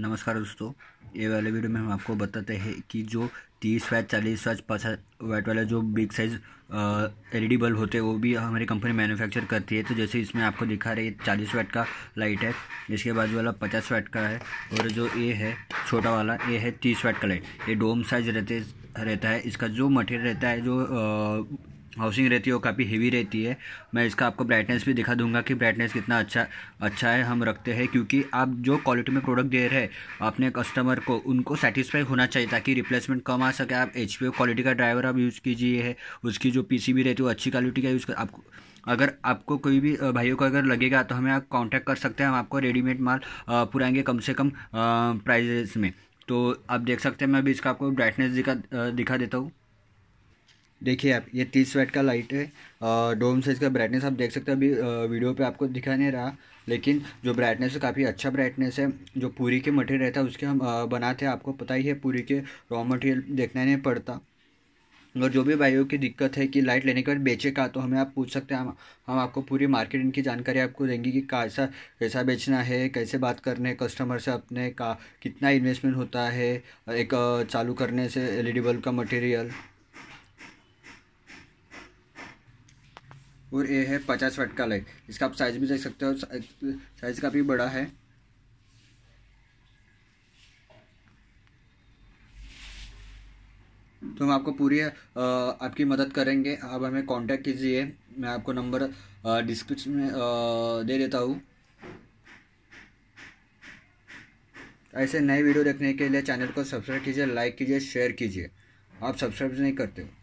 नमस्कार दोस्तों ये वाले वीडियो में हम आपको बताते हैं कि जो तीस वैट चालीस वैट पचास वैट वाला जो बिग साइज़ एलईडी बल्ब होते हैं वो भी हमारी कंपनी मैन्युफैक्चर करती है तो जैसे इसमें आपको दिखा रहे चालीस वैट का लाइट है इसके बाद वाला पचास वैट का है और जो ये है छोटा वाला ये है तीस वैट का लाइट ये डोम साइज रहते रहता है इसका जो मटेरियल रहता है जो हाउसिंग रहती है वो काफ़ी हेवी रहती है मैं इसका आपको ब्राइटनेस भी दिखा दूंगा कि ब्राइटनेस कितना अच्छा अच्छा है हम रखते हैं क्योंकि आप जो क्वालिटी में प्रोडक्ट दे रहे हैं अपने कस्टमर को उनको सेटिस्फाई होना चाहिए ताकि रिप्लेसमेंट कम आ सके आप एच क्वालिटी का ड्राइवर आप यूज़ कीजिए है उसकी जो पी रहती है वो अच्छी क्वालिटी का यूज़ कर आपको अगर आपको कोई भी भाइयों को अगर लगेगा तो हमें आप कॉन्टैक्ट कर सकते हैं हम आपको रेडीमेड माल पुराएंगे कम से कम प्राइजेस में तो आप देख सकते हैं मैं अभी इसका आपको ब्राइटनेस दिखा दिखा देता हूँ देखिए आप ये तीस वैट का लाइट है डोम साइज का ब्राइटनेस आप देख सकते हैं अभी वीडियो पे आपको दिखा नहीं रहा लेकिन जो ब्राइटनेस है काफ़ी अच्छा ब्राइटनेस है जो पूरी के मटेरियल रहता है उसके हम बनाते हैं आपको पता ही है पूरी के रॉ मटेरियल देखना नहीं पड़ता और जो भी भाइयों की दिक्कत है कि लाइट लेने के बाद बेचे का तो हमें आप पूछ सकते हैं हम हम आपको पूरी मार्केट इनकी जानकारी आपको देंगे कि कैसा कैसा बेचना है कैसे बात करने कस्टमर से अपने का कितना इन्वेस्टमेंट होता है एक चालू करने से एलईडी बल्ब का मटेरियल और ये है पचास वाट का लाइट इसका आप साइज़ भी देख सकते हो साइज़ काफ़ी बड़ा है तो हम आपको पूरी आपकी मदद करेंगे आप हमें कांटेक्ट कीजिए मैं आपको नंबर डिस्क्रिप्शन में दे देता हूँ ऐसे नए वीडियो देखने के लिए चैनल को सब्सक्राइब कीजिए लाइक कीजिए शेयर कीजिए आप सब्सक्राइब नहीं करते हो